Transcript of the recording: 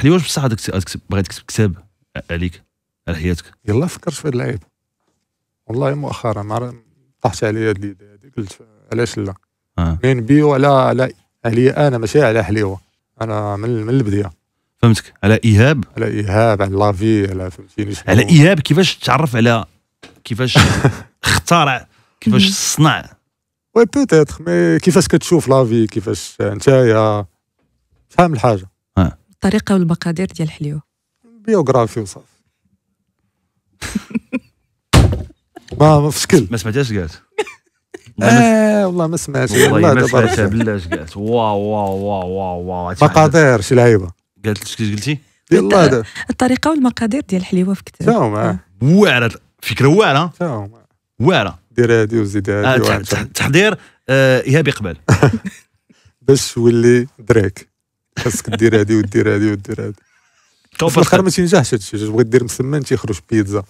حلي واش بصح بغيت كتاب عليك على حياتك يلا فكرت في هاد العيب والله مؤخرا طاحت عليا هاد الايديا قلت علاش لا آه. من بيو على على عليا انا ماشي على حليوه انا من من البدايه فهمتك على ايهاب على ايهاب على لافي على فهمتيني على ايهاب كيفاش تعرف على كيفاش اخترع كيفاش صنع وي بوتيتر مي كيفاش كتشوف لافي كيفاش نتايا فاهم الحاجه الطريقه والمقادير ديال الحليو بيوغرافي وصافي ما ما في شكل ما سمعتهاش قالت آه، والله ما سمعتش والله ما سمعتها بالله قالت واو واو واو واو واو مقادير شي لعيبه قالت لك قلتي يلا الطريقه والمقادير ديال الحليوه في كتاب تاهم آه. واعره فكره واعره تاهم آه. واعره دير هادي وزيد هادي تحضير ايهاب يقبل باش تولي دريك خاصك دير هادي ودير هادي ودير هادي في الاخر ما تينجحش هادشي تبغي دير مسمن تيخرج بيتزا